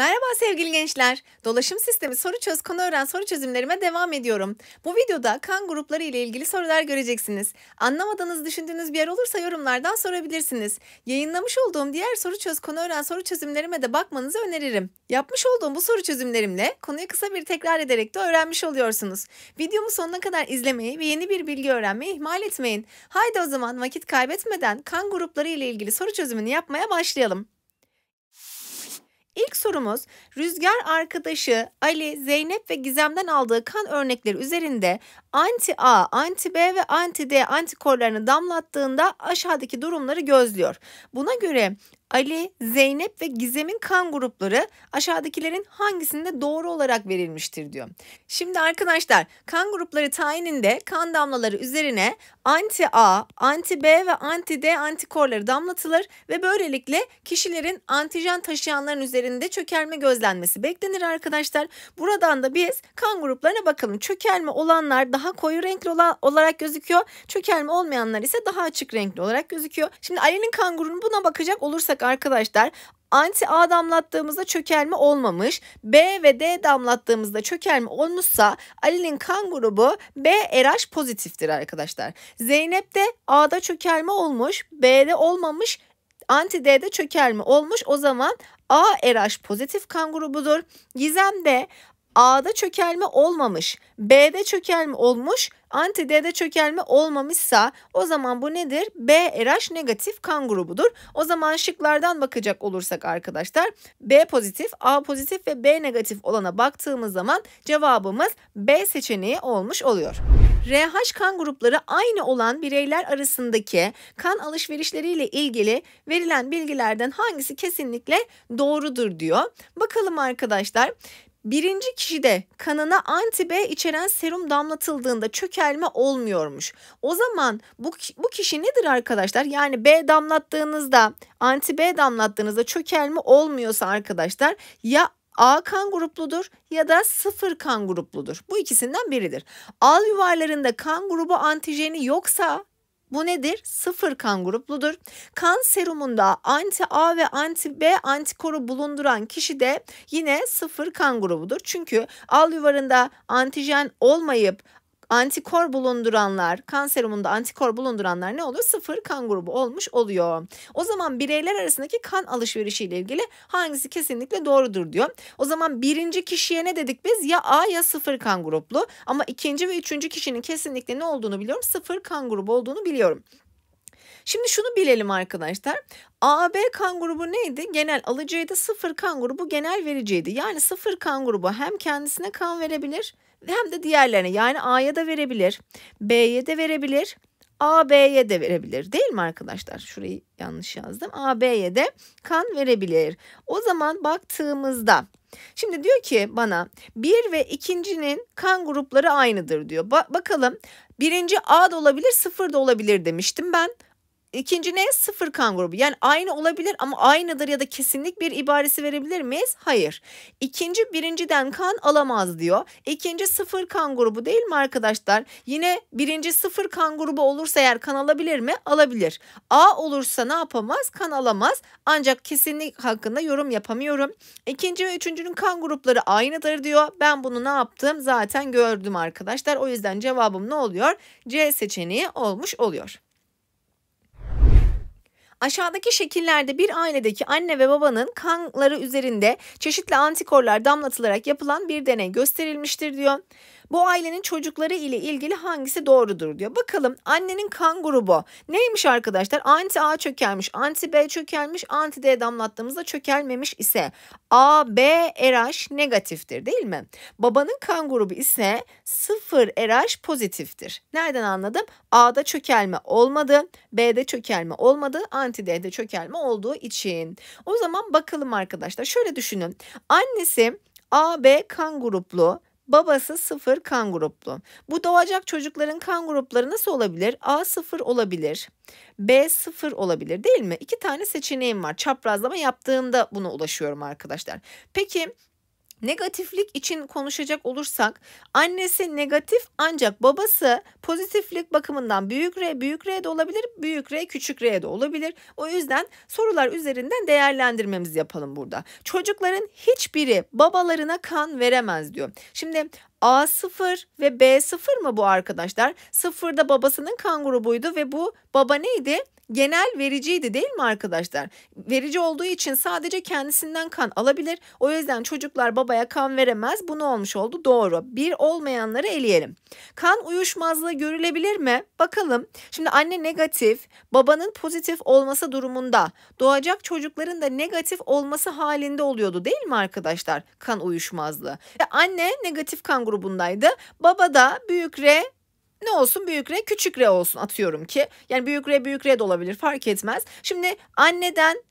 Merhaba sevgili gençler. Dolaşım sistemi soru çöz konu öğren soru çözümlerime devam ediyorum. Bu videoda kan grupları ile ilgili sorular göreceksiniz. Anlamadığınız düşündüğünüz bir yer olursa yorumlardan sorabilirsiniz. Yayınlamış olduğum diğer soru çöz konu öğren soru çözümlerime de bakmanızı öneririm. Yapmış olduğum bu soru çözümlerimle konuyu kısa bir tekrar ederek de öğrenmiş oluyorsunuz. Videomu sonuna kadar izlemeyi ve yeni bir bilgi öğrenmeyi ihmal etmeyin. Haydi o zaman vakit kaybetmeden kan grupları ile ilgili soru çözümünü yapmaya başlayalım. İlk sorumuz Rüzgar arkadaşı Ali, Zeynep ve Gizem'den aldığı kan örnekleri üzerinde anti A, anti B ve anti D antikorlarını damlattığında aşağıdaki durumları gözlüyor. Buna göre Ali, Zeynep ve Gizem'in kan grupları aşağıdakilerin hangisinde doğru olarak verilmiştir diyor. Şimdi arkadaşlar kan grupları tayininde kan damlaları üzerine anti A, anti B ve anti D antikorları damlatılır ve böylelikle kişilerin antijen taşıyanların üzerinde çökelme gözlenmesi beklenir arkadaşlar. Buradan da biz kan gruplarına bakalım. Çökelme olanlar daha koyu renkli olarak gözüküyor. Çökelme olmayanlar ise daha açık renkli olarak gözüküyor. Şimdi Ali'nin kan grubuna bakacak olursak olarak arkadaşlar Anti A damlattığımızda çökelme olmamış. B ve D damlattığımızda çökelme olmuşsa Ali'nin kan grubu B RH pozitiftir arkadaşlar. Zeynep de A'da çökelme olmuş, B'de olmamış, anti D'de çökelme olmuş. O zaman A RH pozitif kan grubudur. Gizem de A'da çökelme olmamış, B'de çökelme olmuş, anti D'de çökelme olmamışsa o zaman bu nedir? B RH negatif kan grubudur. O zaman şıklardan bakacak olursak arkadaşlar B pozitif, A pozitif ve B negatif olana baktığımız zaman cevabımız B seçeneği olmuş oluyor. RH kan grupları aynı olan bireyler arasındaki kan alışverişleriyle ilgili verilen bilgilerden hangisi kesinlikle doğrudur diyor. Bakalım arkadaşlar Birinci kişide kanına anti B içeren serum damlatıldığında çökelme olmuyormuş. O zaman bu, bu kişi nedir arkadaşlar? Yani B damlattığınızda anti B damlattığınızda çökelme olmuyorsa arkadaşlar ya A kan grupludur ya da sıfır kan grupludur. Bu ikisinden biridir. Al yuvarlarında kan grubu antijeni yoksa bu nedir? Sıfır kan grupludur. Kan serumunda anti A ve anti B antikoru bulunduran kişi de yine sıfır kan grubudur. Çünkü al alüvarında antijen olmayıp Antikor bulunduranlar, kan serumunda antikor bulunduranlar ne oluyor? Sıfır kan grubu olmuş oluyor. O zaman bireyler arasındaki kan alışverişi ile ilgili hangisi kesinlikle doğrudur diyor. O zaman birinci kişiye ne dedik biz? Ya A ya sıfır kan gruplu. Ama ikinci ve üçüncü kişinin kesinlikle ne olduğunu biliyorum? Sıfır kan grubu olduğunu biliyorum. Şimdi şunu bilelim arkadaşlar. AB kan grubu neydi? Genel alıcıydı. Sıfır kan grubu genel vericiydi. Yani sıfır kan grubu hem kendisine kan verebilir hem de diğerlerine yani A'ya da verebilir, B'ye de verebilir, AB'ye de verebilir değil mi arkadaşlar? Şurayı yanlış yazdım. AB'ye de kan verebilir. O zaman baktığımızda Şimdi diyor ki bana bir ve ikincinin kan grupları aynıdır diyor. Ba bakalım birinci A da olabilir sıfır da olabilir demiştim ben. İkinci ne? Sıfır kan grubu. Yani aynı olabilir ama aynıdır ya da kesinlik bir ibaresi verebilir miyiz? Hayır. İkinci birinciden kan alamaz diyor. İkinci sıfır kan grubu değil mi arkadaşlar? Yine birinci sıfır kan grubu olursa eğer kan alabilir mi? Alabilir. A olursa ne yapamaz? Kan alamaz. Ancak kesinlik hakkında yorum yapamıyorum. İkinci ve üçüncünün kan grupları aynıdır diyor. Ben bunu ne yaptım? Zaten gördüm arkadaşlar. O yüzden cevabım ne oluyor? C seçeneği olmuş oluyor. Aşağıdaki şekillerde bir ailedeki anne ve babanın kanları üzerinde çeşitli antikorlar damlatılarak yapılan bir deney gösterilmiştir diyor. Bu ailenin çocukları ile ilgili hangisi doğrudur diyor. Bakalım annenin kan grubu neymiş arkadaşlar? Anti A çökelmiş, anti B çökelmiş, anti D damlattığımızda çökelmemiş ise A, B, RH negatiftir değil mi? Babanın kan grubu ise 0 RH pozitiftir. Nereden anladım? A'da çökelme olmadı, B'de çökelme olmadı, anti D'de çökelme olduğu için. O zaman bakalım arkadaşlar şöyle düşünün. Annesi A B kan gruplu Babası sıfır kan gruplu. Bu doğacak çocukların kan grupları nasıl olabilir? A sıfır olabilir. B sıfır olabilir değil mi? İki tane seçeneğim var. Çaprazlama yaptığımda buna ulaşıyorum arkadaşlar. Peki Negatiflik için konuşacak olursak annesi negatif ancak babası pozitiflik bakımından büyük R, büyük R de olabilir, büyük R, küçük R de olabilir. O yüzden sorular üzerinden değerlendirmemiz yapalım burada. Çocukların hiçbiri babalarına kan veremez diyor. Şimdi A0 ve B0 mı bu arkadaşlar? Sıfırda babasının kan grubuydu ve bu baba neydi? genel vericiydi değil mi arkadaşlar? Verici olduğu için sadece kendisinden kan alabilir. O yüzden çocuklar babaya kan veremez. Bu ne olmuş oldu? Doğru. Bir olmayanları eleyelim. Kan uyuşmazlığı görülebilir mi? Bakalım. Şimdi anne negatif, babanın pozitif olması durumunda doğacak çocukların da negatif olması halinde oluyordu değil mi arkadaşlar? Kan uyuşmazlığı. E, anne negatif kan grubundaydı. Baba da büyük R ne olsun büyük R küçük R olsun atıyorum ki. Yani büyük R büyük R de olabilir fark etmez. Şimdi anneden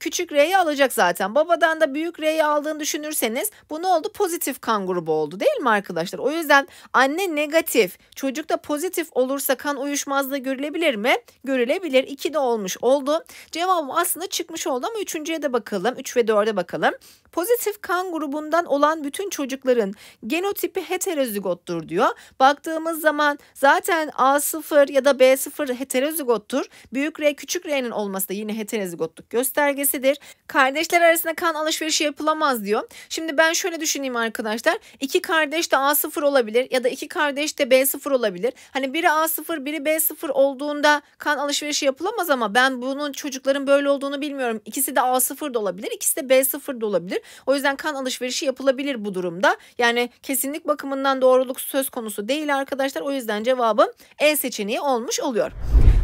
küçük R'yi alacak zaten. Babadan da büyük R'yi aldığını düşünürseniz bu ne oldu? Pozitif kan grubu oldu değil mi arkadaşlar? O yüzden anne negatif, çocuk da pozitif olursa kan uyuşmazlığı görülebilir mi? Görülebilir. İki de olmuş oldu. Cevabım aslında çıkmış oldu ama üçüncüye de bakalım. üç ve dörde bakalım. Pozitif kan grubundan olan bütün çocukların genotipi heterozigottur diyor. Baktığımız zaman zaten A0 ya da B0 heterozigottur. Büyük R küçük R'nin olması da yine heterozigotluk göstergesi göstergesidir. Kardeşler arasında kan alışverişi yapılamaz diyor. Şimdi ben şöyle düşüneyim arkadaşlar. İki kardeş de A0 olabilir ya da iki kardeş de B0 olabilir. Hani biri A0 biri B0 olduğunda kan alışverişi yapılamaz ama ben bunun çocukların böyle olduğunu bilmiyorum. İkisi de A0 da olabilir ikisi de B0 da olabilir. O yüzden kan alışverişi yapılabilir bu durumda. Yani kesinlik bakımından doğruluk söz konusu değil arkadaşlar. O yüzden cevabım E seçeneği olmuş oluyor.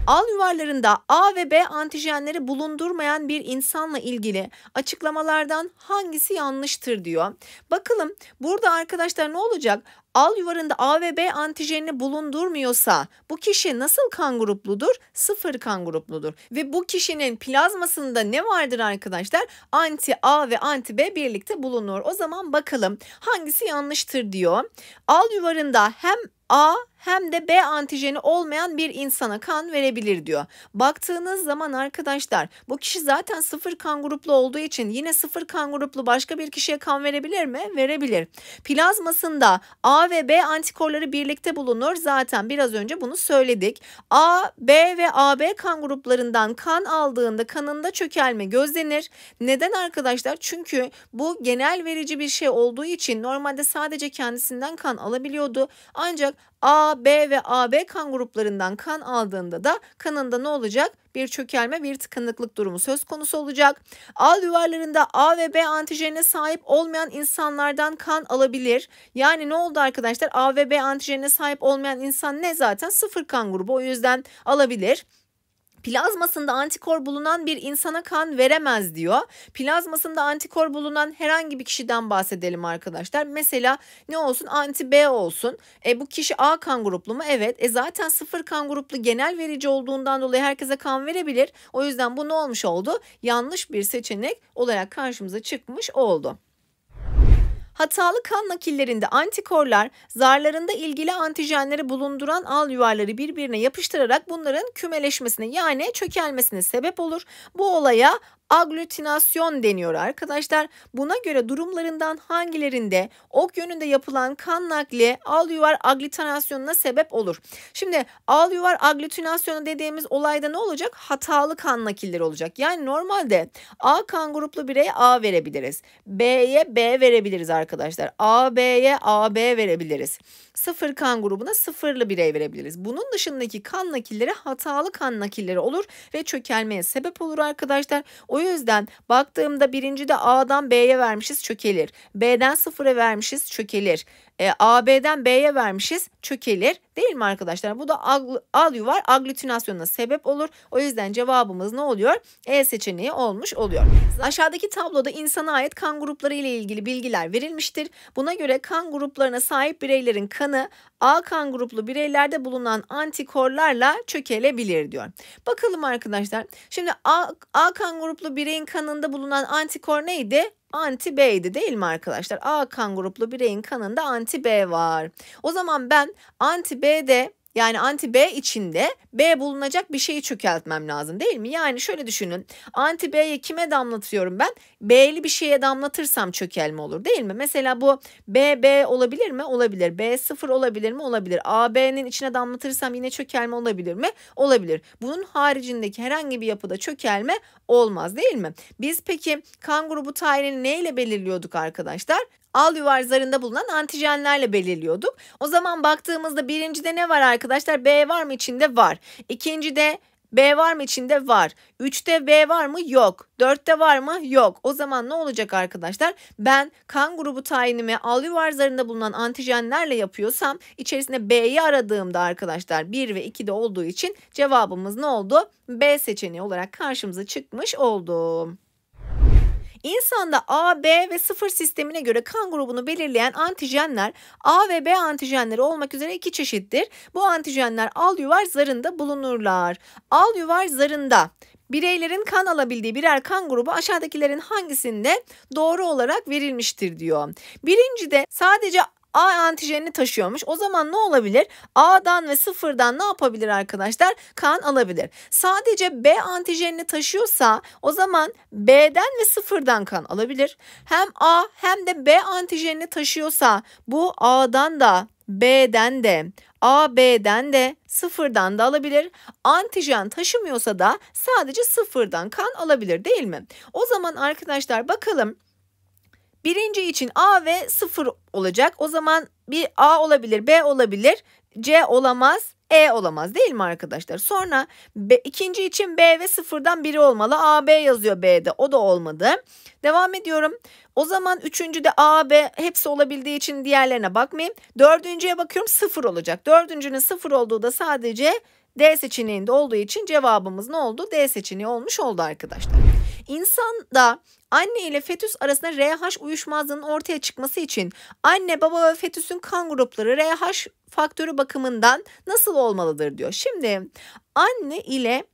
Al yuvarlarında A ve B antijenleri bulundurmayan bir insanla ilgili açıklamalardan hangisi yanlıştır diyor. Bakalım burada arkadaşlar ne olacak? al yuvarında A ve B antijenini bulundurmuyorsa bu kişi nasıl kan grupludur? Sıfır kan grupludur. Ve bu kişinin plazmasında ne vardır arkadaşlar? Anti A ve anti B birlikte bulunur. O zaman bakalım hangisi yanlıştır diyor. Al yuvarında hem A hem de B antijeni olmayan bir insana kan verebilir diyor. Baktığınız zaman arkadaşlar bu kişi zaten sıfır kan gruplu olduğu için yine sıfır kan gruplu başka bir kişiye kan verebilir mi? Verebilir. Plazmasında A A ve B antikorları birlikte bulunur. Zaten biraz önce bunu söyledik. A, B ve AB kan gruplarından kan aldığında kanında çökelme gözlenir. Neden arkadaşlar? Çünkü bu genel verici bir şey olduğu için normalde sadece kendisinden kan alabiliyordu. Ancak A, B ve AB kan gruplarından kan aldığında da kanında ne olacak? Bir çökelme, bir tıkanıklık durumu söz konusu olacak. Al yuvarlarında A ve B antijenine sahip olmayan insanlardan kan alabilir. Yani ne oldu arkadaşlar? A ve B antijenine sahip olmayan insan ne zaten? Sıfır kan grubu. O yüzden alabilir plazmasında antikor bulunan bir insana kan veremez diyor. Plazmasında antikor bulunan herhangi bir kişiden bahsedelim arkadaşlar. Mesela ne olsun anti B olsun. E bu kişi A kan gruplu mu? Evet. E zaten sıfır kan gruplu genel verici olduğundan dolayı herkese kan verebilir. O yüzden bu ne olmuş oldu? Yanlış bir seçenek olarak karşımıza çıkmış oldu. Hatalı kan nakillerinde antikorlar zarlarında ilgili antijenleri bulunduran al yuvarları birbirine yapıştırarak bunların kümeleşmesine yani çökelmesine sebep olur. Bu olaya aglutinasyon deniyor arkadaşlar. Buna göre durumlarından hangilerinde ok yönünde yapılan kan nakli al yuvar aglutinasyonuna sebep olur. Şimdi al yuvar aglutinasyonu dediğimiz olayda ne olacak? Hatalı kan nakilleri olacak. Yani normalde A kan gruplu bireye A verebiliriz. B'ye B verebiliriz arkadaşlar. AB'ye AB verebiliriz sıfır kan grubuna sıfırlı birey verebiliriz. Bunun dışındaki kan nakilleri hatalı kan nakilleri olur ve çökelmeye sebep olur arkadaşlar. O yüzden baktığımda birinci de A'dan B'ye vermişiz çökelir. B'den sıfıra vermişiz çökelir. E, AB'den B'ye vermişiz çökelir değil mi arkadaşlar? Bu da al, al yuvar aglutinasyonuna sebep olur. O yüzden cevabımız ne oluyor? E seçeneği olmuş oluyor. Aşağıdaki tabloda insana ait kan grupları ile ilgili bilgiler verilmiştir. Buna göre kan gruplarına sahip bireylerin kanı A kan gruplu bireylerde bulunan antikorlarla çökelebilir diyor. Bakalım arkadaşlar. Şimdi A, A kan gruplu bireyin kanında bulunan antikor neydi? anti B'ydi değil mi arkadaşlar? A kan gruplu bireyin kanında anti B var. O zaman ben anti B'de yani anti B içinde B bulunacak bir şeyi çökeltmem lazım değil mi? Yani şöyle düşünün. Anti B'ye kime damlatıyorum ben? B'li bir şeye damlatırsam çökelme olur değil mi? Mesela bu B B olabilir mi? Olabilir. B0 olabilir mi? Olabilir. A B'nin içine damlatırsam yine çökelme olabilir mi? Olabilir. Bunun haricindeki herhangi bir yapıda çökelme olmaz değil mi? Biz peki kan grubu tarihini neyle belirliyorduk arkadaşlar? al zarında bulunan antijenlerle belirliyorduk. O zaman baktığımızda birincide ne var arkadaşlar? B var mı içinde? Var. İkincide B var mı içinde? Var. 3'te B var mı? Yok. 4'te var mı? Yok. O zaman ne olacak arkadaşlar? Ben kan grubu tayinimi alüvar zarında bulunan antijenlerle yapıyorsam içerisinde B'yi aradığımda arkadaşlar 1 ve 2'de olduğu için cevabımız ne oldu? B seçeneği olarak karşımıza çıkmış oldu. İnsanda A, B ve 0 sistemine göre kan grubunu belirleyen antijenler A ve B antijenleri olmak üzere iki çeşittir. Bu antijenler al yuvar zarında bulunurlar. Al yuvar zarında bireylerin kan alabildiği birer kan grubu aşağıdakilerin hangisinde doğru olarak verilmiştir diyor. Birinci de sadece A antijenini taşıyormuş. O zaman ne olabilir? A'dan ve sıfırdan ne yapabilir arkadaşlar? Kan alabilir. Sadece B antijenini taşıyorsa o zaman B'den ve sıfırdan kan alabilir. Hem A hem de B antijenini taşıyorsa bu A'dan da B'den de A B'den de sıfırdan da alabilir. Antijen taşımıyorsa da sadece sıfırdan kan alabilir değil mi? O zaman arkadaşlar bakalım Birinci için A ve 0 olacak. O zaman bir A olabilir, B olabilir, C olamaz, E olamaz değil mi arkadaşlar? Sonra B, ikinci için B ve sıfırdan biri olmalı. A, B yazıyor B'de. O da olmadı. Devam ediyorum. O zaman üçüncü de A, B hepsi olabildiği için diğerlerine bakmayayım. Dördüncüye bakıyorum sıfır olacak. Dördüncünün sıfır olduğu da sadece D seçeneğinde olduğu için cevabımız ne oldu? D seçeneği olmuş oldu arkadaşlar. İnsan da Anne ile fetüs arasında RH uyuşmazlığının ortaya çıkması için anne baba ve fetüsün kan grupları RH faktörü bakımından nasıl olmalıdır diyor. Şimdi anne ile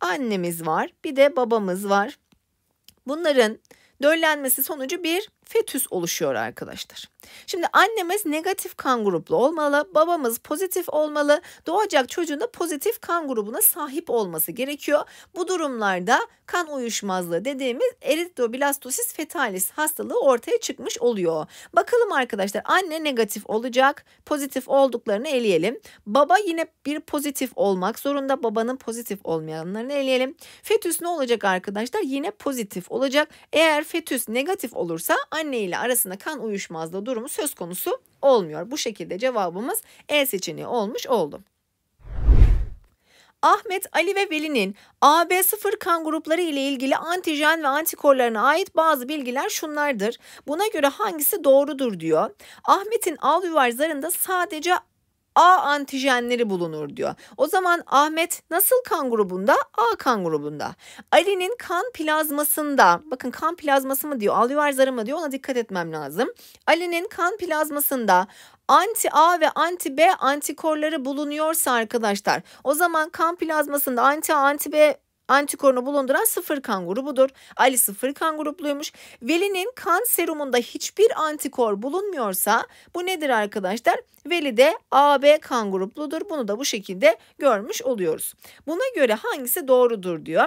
annemiz var bir de babamız var. Bunların döllenmesi sonucu bir fetüs oluşuyor arkadaşlar. Şimdi annemiz negatif kan gruplu olmalı, babamız pozitif olmalı, doğacak çocuğun da pozitif kan grubuna sahip olması gerekiyor. Bu durumlarda kan uyuşmazlığı dediğimiz eritroblastosis fetalis hastalığı ortaya çıkmış oluyor. Bakalım arkadaşlar anne negatif olacak, pozitif olduklarını eleyelim. Baba yine bir pozitif olmak zorunda, babanın pozitif olmayanlarını eleyelim. Fetüs ne olacak arkadaşlar? Yine pozitif olacak. Eğer fetüs negatif olursa anne ile arasında kan uyuşmazlığı durumu söz konusu olmuyor. Bu şekilde cevabımız E seçeneği olmuş oldu. Ahmet, Ali ve Veli'nin AB0 kan grupları ile ilgili antijen ve antikorlarına ait bazı bilgiler şunlardır. Buna göre hangisi doğrudur diyor. Ahmet'in alüvar zarında sadece A antijenleri bulunur diyor. O zaman Ahmet nasıl kan grubunda? A kan grubunda. Ali'nin kan plazmasında bakın kan plazması mı diyor alüvar zarı mı diyor ona dikkat etmem lazım. Ali'nin kan plazmasında anti A ve anti B antikorları bulunuyorsa arkadaşlar o zaman kan plazmasında anti A anti B Antikorunu bulunduran sıfır kan grubudur. Ali sıfır kan grupluymuş. Veli'nin kan serumunda hiçbir antikor bulunmuyorsa bu nedir arkadaşlar? Veli de AB kan grupludur. Bunu da bu şekilde görmüş oluyoruz. Buna göre hangisi doğrudur diyor.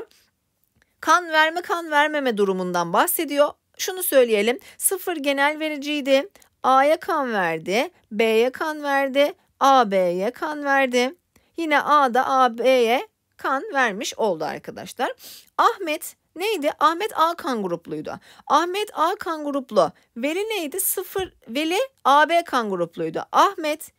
Kan verme kan vermeme durumundan bahsediyor. Şunu söyleyelim. Sıfır genel vericiydi. A'ya kan verdi. B'ye kan verdi. AB'ye kan verdi. Yine A'da AB'ye kan vermiş oldu arkadaşlar. Ahmet neydi? Ahmet A kan grupluydu. Ahmet A kan gruplu. Veli neydi? Sıfır. Veli AB kan grupluydu. Ahmet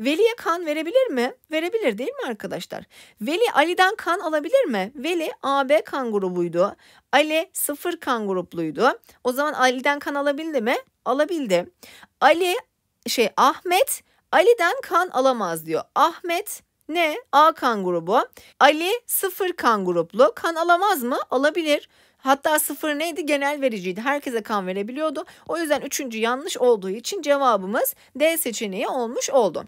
Veli'ye kan verebilir mi? Verebilir değil mi arkadaşlar? Veli Ali'den kan alabilir mi? Veli AB kan grubuydu. Ali sıfır kan grupluydu. O zaman Ali'den kan alabildi mi? Alabildi. Ali şey Ahmet Ali'den kan alamaz diyor. Ahmet ne? A kan grubu. Ali sıfır kan gruplu. Kan alamaz mı? Alabilir. Hatta sıfır neydi? Genel vericiydi. Herkese kan verebiliyordu. O yüzden üçüncü yanlış olduğu için cevabımız D seçeneği olmuş oldu.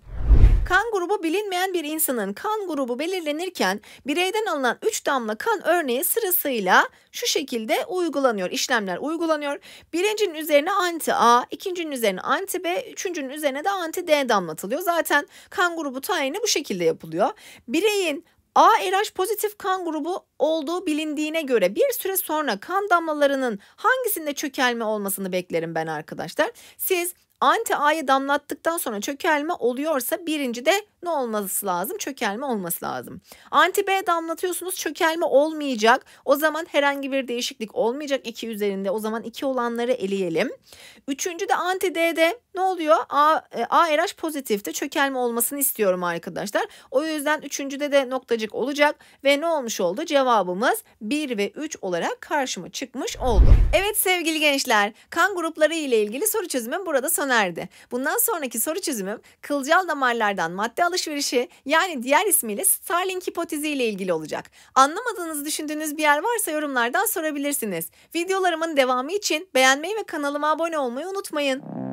Kan grubu bilinmeyen bir insanın kan grubu belirlenirken bireyden alınan 3 damla kan örneği sırasıyla şu şekilde uygulanıyor. İşlemler uygulanıyor. Birincinin üzerine anti A, ikincinin üzerine anti B, üçüncünün üzerine de anti D damlatılıyor. Zaten kan grubu tayini bu şekilde yapılıyor. Bireyin A RH pozitif kan grubu olduğu bilindiğine göre bir süre sonra kan damlalarının hangisinde çökelme olmasını beklerim ben arkadaşlar. Siz Anti A'yı damlattıktan sonra çökelme oluyorsa birinci de ne olması lazım? Çökelme olması lazım. Anti B damlatıyorsunuz çökelme olmayacak. O zaman herhangi bir değişiklik olmayacak 2 üzerinde. O zaman 2 olanları eleyelim. Üçüncü de anti D'de ne oluyor? A, e, A RH pozitifte çökelme olmasını istiyorum arkadaşlar. O yüzden üçüncüde de noktacık olacak. Ve ne olmuş oldu? Cevabımız 1 ve 3 olarak karşıma çıkmış oldu. Evet sevgili gençler kan grupları ile ilgili soru çözümüm burada sona erdi. Bundan sonraki soru çözümüm kılcal damarlardan madde alışverişi alışverişi yani diğer ismiyle Starlink hipotezi ilgili olacak. Anlamadığınız düşündüğünüz bir yer varsa yorumlardan sorabilirsiniz. Videolarımın devamı için beğenmeyi ve kanalıma abone olmayı unutmayın.